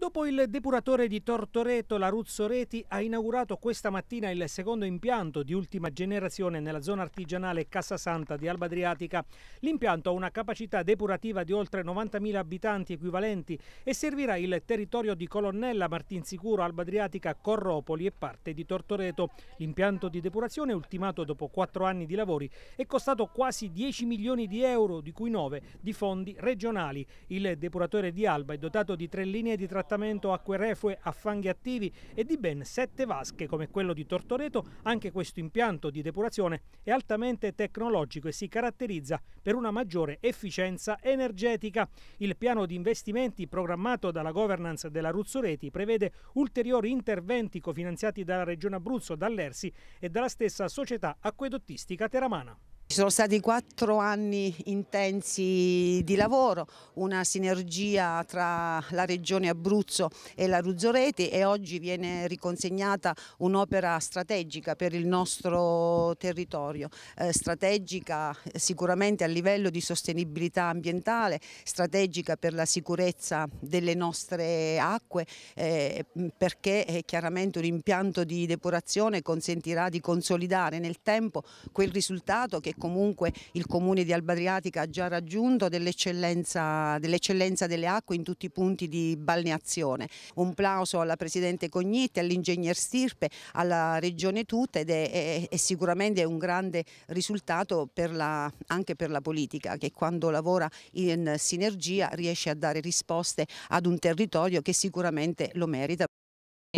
Dopo il depuratore di Tortoreto, la Ruzzo Reti ha inaugurato questa mattina il secondo impianto di ultima generazione nella zona artigianale Cassasanta di Alba Adriatica. L'impianto ha una capacità depurativa di oltre 90.000 abitanti equivalenti e servirà il territorio di Colonnella, Martinsicuro, Alba Adriatica, Corropoli e parte di Tortoreto. L'impianto di depurazione, ultimato dopo quattro anni di lavori, è costato quasi 10 milioni di euro, di cui 9 di fondi regionali. Il depuratore di Alba è dotato di tre linee di trattamento trattamento acque reflue a fanghi attivi e di ben sette vasche come quello di Tortoreto, anche questo impianto di depurazione è altamente tecnologico e si caratterizza per una maggiore efficienza energetica. Il piano di investimenti programmato dalla governance della Ruzzoreti prevede ulteriori interventi cofinanziati dalla Regione Abruzzo, dall'ERSI e dalla stessa società acquedottistica teramana. Ci sono stati quattro anni intensi di lavoro, una sinergia tra la regione Abruzzo e la Ruzzoreti e oggi viene riconsegnata un'opera strategica per il nostro territorio, eh, strategica sicuramente a livello di sostenibilità ambientale, strategica per la sicurezza delle nostre acque eh, perché eh, chiaramente un impianto di depurazione consentirà di consolidare nel tempo quel risultato che comunque il comune di Albadriatica ha già raggiunto dell'eccellenza dell delle acque in tutti i punti di balneazione. Un plauso alla Presidente Cognitti, all'Ingegner Stirpe, alla Regione tutta ed è, è, è sicuramente un grande risultato per la, anche per la politica che quando lavora in sinergia riesce a dare risposte ad un territorio che sicuramente lo merita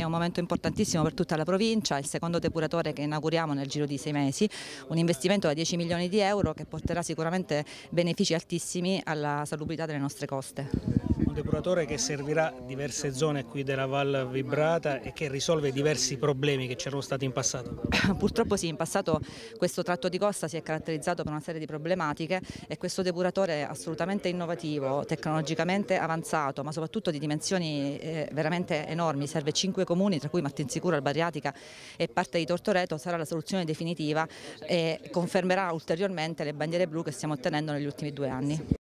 è un momento importantissimo per tutta la provincia, il secondo depuratore che inauguriamo nel giro di sei mesi, un investimento da 10 milioni di euro che porterà sicuramente benefici altissimi alla salubrità delle nostre coste un depuratore che servirà diverse zone qui della Val Vibrata e che risolve diversi problemi che c'erano stati in passato. Purtroppo sì, in passato questo tratto di costa si è caratterizzato per una serie di problematiche e questo depuratore assolutamente innovativo, tecnologicamente avanzato, ma soprattutto di dimensioni eh, veramente enormi, serve cinque comuni, tra cui Martinsicuro, Albariatica e parte di Tortoreto, sarà la soluzione definitiva e confermerà ulteriormente le bandiere blu che stiamo ottenendo negli ultimi due anni.